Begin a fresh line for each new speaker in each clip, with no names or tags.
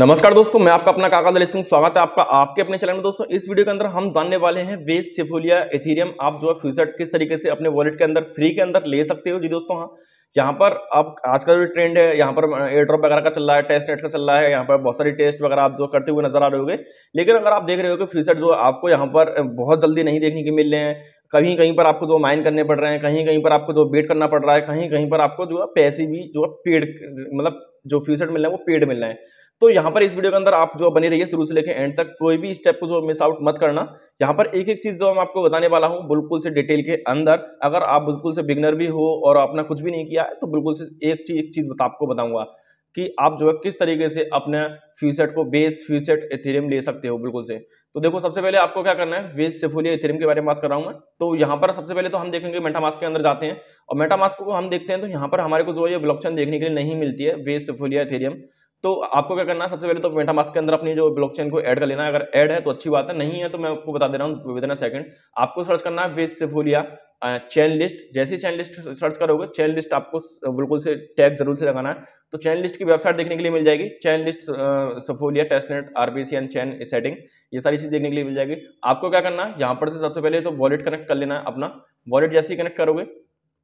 नमस्कार
दोस्तों मैं आपका अपना काका दलित सिंह स्वागत है आपका आपके अपने चैनल में दोस्तों इस वीडियो के अंदर हम जानने वाले हैं वेस सिफोलिया इथेरियम आप जो है फ्यूचर किस तरीके से अपने वॉलेट के अंदर फ्री के अंदर ले सकते हो जी दोस्तों हाँ यहाँ पर आप आज का जो ट्रेंड है यहाँ पर एयरड्रॉप वगैरह का चल रहा है टेस्ट नेट का चल रहा है यहाँ पर बहुत सारी टेस्ट वगैरह आप जो करते हुए नजर आ रहे होगे लेकिन अगर आप देख रहे हो कि फ्यूचर जो आपको यहाँ पर बहुत जल्दी नहीं देखने के मिल रहे हैं कहीं कहीं पर आपको जो माइन करने पड़ रहे हैं कहीं कहीं पर आपको जो वेट करना पड़ रहा है कहीं कहीं पर आपको जो है पैसे भी जो है पेड मतलब जो फ्यूचर मिल रहा है वो पेड मिल रहे हैं तो यहाँ पर इस वीडियो के अंदर आप जो बने रहिए शुरू से लेकर एंड तक कोई भी स्टेप को जो मिस आउट मत करना यहाँ पर एक एक चीज़ जो मैं आपको बताने वाला हूँ बिल्कुल से डिटेल के अंदर अगर आप बिल्कुल से बिगनर भी हो और आपने कुछ भी नहीं किया है तो बिल्कुल से एक चीज़ एक चीज़ आपको बताऊंगा कि आप जो है किस तरीके से अपने फ्यूसेट को बेस फ्यूसेट इथेरियम ले सकते हो बिल्कुल से तो देखो सबसे पहले आपको क्या करना है बेस से एथेरियम इथेरियम के बारे में बात कर रहा हूँ मैं तो यहाँ पर सबसे पहले तो हम देखेंगे मेटामास्क के अंदर जाते हैं और मेटामास्क को हम देखते हैं तो यहाँ पर हमारे को जो है ब्लॉक देखने के लिए नहीं मिलती है बेस से फूलिया इथेरियम तो आपको क्या करना है सबसे पहले तो मास्क के अंदर अपनी जो ब्लॉकचेन को ऐड कर लेना है अगर ऐड है तो अच्छी बात है नहीं है तो मैं आपको बता दे रहा हूँ विद इन अ सेकंड आपको सर्च करना है विद सिफोलिया चैन लिस्ट जैसे चैन लिस्ट सर्च करोगे चैन लिस्ट आपको बिल्कुल से टैग जरूर से लगाना है तो चैन लिस्ट की वेबसाइट देखने के लिए मिल जाएगी chain list Sepolia testnet RPC and chain setting ये सारी चीज़ देखने के लिए मिल जाएगी आपको क्या करना है यहाँ पर से सबसे पहले तो वॉलेट कनेक्ट कर लेना है अपना वॉलेट जैसे ही कनेक्ट करोगे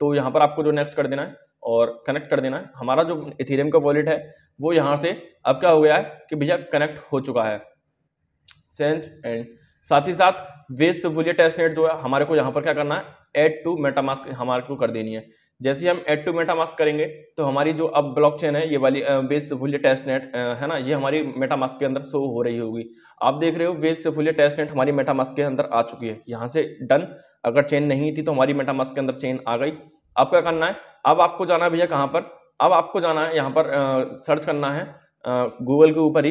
तो यहाँ पर आपको जो नेक्स्ट कर देना है और कनेक्ट कर देना है हमारा जो इथेरियम का वॉलेट है वो यहाँ से अब क्या हो गया है कि भैया कनेक्ट हो चुका है सेंस एंड साथ ही साथ वेस्ट टेस्ट नेट जो है हमारे को यहाँ पर क्या करना है एड टू मेटामास्क हमारे को कर देनी है जैसे हम एड टू मेटामास्क करेंगे तो हमारी जो अब ब्लॉकचेन है ये वाली वेस्ट टेस्ट नेट है ना ये हमारी मेटामास्क के अंदर शो हो रही होगी आप देख रहे हो वेस्ट टेस्ट नेट हमारी मेटामास्क के अंदर आ चुकी है यहाँ से डन अगर चेन नहीं थी तो हमारी मेटामास्क के अंदर चेन आ गई अब क्या करना है अब आपको जाना भैया कहाँ पर अब आपको जाना है यहाँ पर आ, सर्च करना है गूगल के ऊपर ही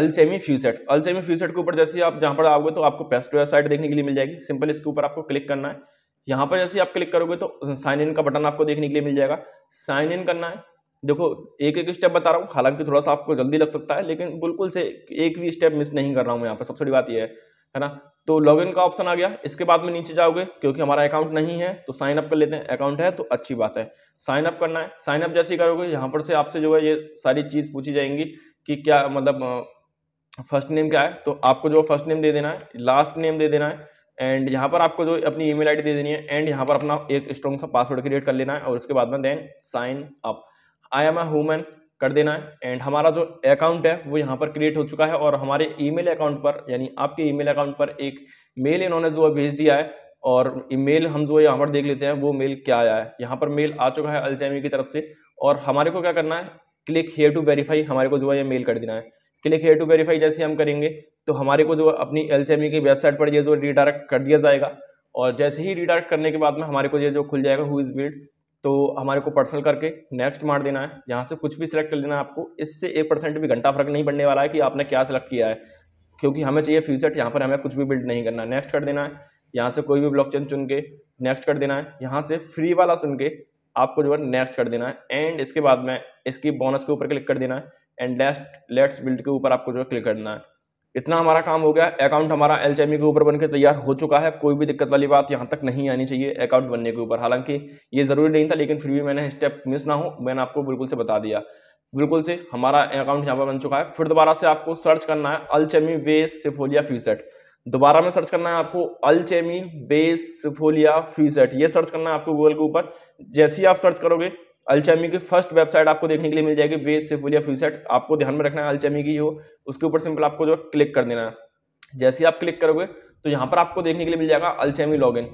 अलसेमी फ्यूसेट अलसेमी फ्यूसेट के ऊपर जैसे आप जहाँ पर आओगे तो आपको पेस्ट वेबसाइट देखने के लिए मिल जाएगी सिंपल इसके ऊपर आपको क्लिक करना है यहाँ पर जैसे आप क्लिक करोगे तो साइन इन का बटन आपको देखने के लिए मिल जाएगा साइन इन करना है देखो एक एक स्टेप बता रहा हूँ हालांकि थोड़ा सा आपको जल्दी लग सकता है लेकिन बिल्कुल से एक भी स्टेप मिस नहीं कर रहा हूँ यहाँ पर सबसे बड़ी बात यह है है ना तो लॉगिन का ऑप्शन आ गया इसके बाद में नीचे जाओगे क्योंकि हमारा अकाउंट नहीं है तो साइन अप कर लेते हैं अकाउंट है तो अच्छी बात है साइन अप करना है साइन अप जैसे करोगे यहाँ पर से आपसे जो है ये सारी चीज़ पूछी जाएंगी कि क्या मतलब फर्स्ट नेम क्या है तो आपको जो फर्स्ट नेम दे देना है लास्ट नेम दे देना है एंड यहाँ पर आपको जो अपनी ईमेल आईडी दे देनी है एंड यहाँ पर अपना एक स्ट्रॉन्ग सा पासवर्ड क्रिएट कर लेना है और उसके बाद में then sign up I am a human कर देना है एंड हमारा जो अकाउंट है वो यहाँ पर क्रिएट हो चुका है और हमारे ईमेल अकाउंट पर यानी आपके ईमेल अकाउंट पर एक मेल इन्होंने जो है भेज दिया है और मेल हम जो यहाँ पर देख लेते हैं वो मेल क्या आया है यहाँ पर मेल आ चुका है अलजैमी की तरफ से और हमारे को क्या करना है क्लिक हेयर टू वेरीफाई हमारे को जो है ये मेल कर देना है क्लिक हेयर टू वेरीफाई जैसे हम करेंगे तो हमारे को जो अपनी एल की वेबसाइट पर ये जो रिडायरेक्ट कर दिया जाएगा और जैसे ही रिडायरेक्ट करने के बाद में हमारे को ये जो खुल जाएगा हु इज़ बिल्ड तो हमारे को पर्सनल करके नेक्स्ट मार देना है यहाँ से कुछ भी सिलेक्ट कर लेना है आपको इससे एक परसेंट भी घंटा फर्क नहीं पड़ने वाला है कि आपने क्या सिलेक्ट किया है क्योंकि हमें चाहिए फ्यूसेट यहाँ पर हमें कुछ भी बिल्ड नहीं करना है नेक्स्ट कर देना है यहाँ से कोई भी ब्लॉकचेन चुन के नेक्स्ट कर देना है यहाँ से फ्री वाला सुन के आपको जो है नेक्स्ट कर देना है एंड इसके बाद में इसकी बोनस के ऊपर क्लिक कर देना है एंड लेस्ट लेट्स बिल्ड के ऊपर आपको जो है क्लिक करना है इतना हमारा काम हो गया अकाउंट हमारा एल e के ऊपर बन के तैयार हो चुका है कोई भी दिक्कत वाली बात यहाँ तक नहीं आनी चाहिए अकाउंट बनने के ऊपर हालांकि ये ज़रूरी नहीं था लेकिन फिर भी मैंने स्टेप मिस ना हो मैंने आपको बिल्कुल से बता दिया बिल्कुल से हमारा अकाउंट यहाँ पर बन चुका है फिर दोबारा से आपको सर्च करना है चेमी बेस सिफोलिया फीसेट दोबारा में सर्च करना है आपको चेमी बेस सिफोलिया फीसेट ये सर्च करना है आपको गूगल के ऊपर जैसे ही आप सर्च करोगे अलचमी की फर्स्ट वेबसाइट आपको देखने के लिए मिल जाएगी वे से या फ्यूसेट आपको ध्यान में रखना है अलचमी की हो उसके ऊपर सिंपल आपको जो क्लिक कर देना है जैसे ही आप क्लिक करोगे तो यहाँ पर आपको देखने के लिए मिल जाएगा अलचमी लॉगिन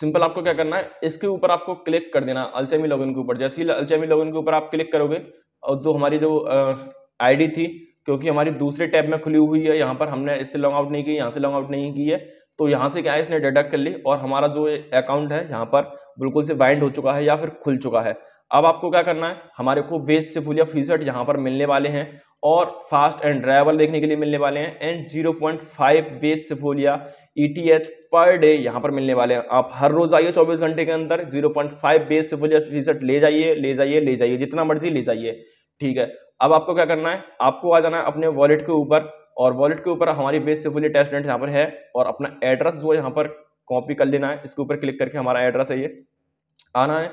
सिंपल आपको क्या करना है इसके ऊपर आपको क्लिक कर देना अलचमी लॉगिन के ऊपर जैसे ही अलचमी लॉगिन के ऊपर आप क्लिक करोगे और जो हमारी जो आईडी थी क्योंकि हमारी दूसरे टैब में खुली हुई है यहाँ पर हमने इससे लॉन्ग आउट नहीं की यहाँ से लॉन्ग आउट नहीं की है तो यहाँ से क्या है इसने डिडक्ट कर ली और हमारा जो अकाउंट है यहाँ पर बिल्कुल से बाइंड हो चुका है या फिर खुल चुका है अब आपको क्या करना है हमारे को वेज से फुल या शर्ट यहाँ पर मिलने वाले हैं और फास्ट एंड ड्राइवल देखने के लिए मिलने वाले हैं एंड 0.5 पॉइंट फाइव वेज से फुल या ई पर डे यहाँ पर मिलने वाले हैं आप हर रोज आइए 24 घंटे के अंदर 0.5 पॉइंट फाइव वेज से फुल या शर्ट ले जाइए ले जाइए ले जाइए जितना मर्जी ले जाइए ठीक है अब आपको क्या करना है आपको आ जाना है अपने वॉलेट के ऊपर और वॉलेट के ऊपर हमारी वेज से फुल टेस्टेंट यहाँ पर है और अपना एड्रेस जो है यहाँ पर कॉपी कर लेना है इसके ऊपर क्लिक करके हमारा एड्रेस है ये आना है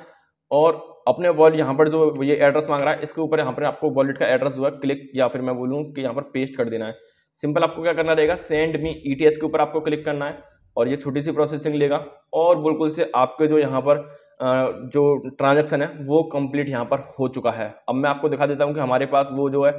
और अपने वॉलेट यहाँ पर जो ये एड्रेस मांग रहा है इसके ऊपर यहाँ पर आपको वॉलेट का एड्रेस जो है क्लिक या फिर मैं बोलूँ कि यहाँ पर पेस्ट कर देना है सिंपल आपको क्या करना रहेगा सेंड मी ई के ऊपर आपको क्लिक करना है और ये छोटी सी प्रोसेसिंग लेगा और बिल्कुल से आपके जो यहाँ पर जो ट्रांजेक्शन है वो कंप्लीट यहाँ पर हो चुका है अब मैं आपको दिखा देता हूँ कि हमारे पास वो जो है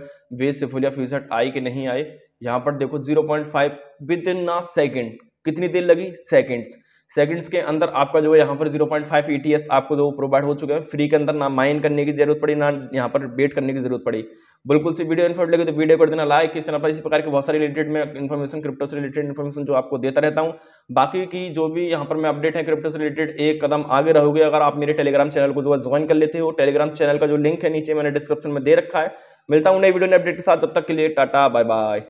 वे सिफोलिया फ्यूसट आई कि नहीं आई यहाँ पर देखो zero point five within ना सेकेंड कितनी देर लगी सेकेंड्स सेकंड्स के अंदर आपका जो है यहाँ पर 0.5 पॉइंट e आपको जो प्रोवाइड हो चुके हैं फ्री के अंदर ना माइन करने की जरूरत पड़ी ना यहाँ पर वेट करने की जरूरत पड़ी बिल्कुल सी वीडियो इन्फॉर्म लगे तो वीडियो कर देना लाइक इस पर इस प्रकार के बहुत सारे रिलेटेड मैं इन्फॉर्मेशन क्रिप्टो से रिलेटेड इन्फॉर्मेशन जो आपको देता रहता हूँ बाकी की जो भी यहाँ पर मैं अपडेट है क्रिप्टो से रिलेटेड एक कदम आगे रहोगे अगर आप मेरे टेलीग्राम चैनल को जो है ज्वाइन कर लेते हो टेलीग्राम चैनल का जो लिंक है नीचे मैंने डिस्क्रिप्शन में दे रखा है मिलता हूँ नई वीडियो ने अपडेट के साथ जब तक के लिए टाटा बाय बाय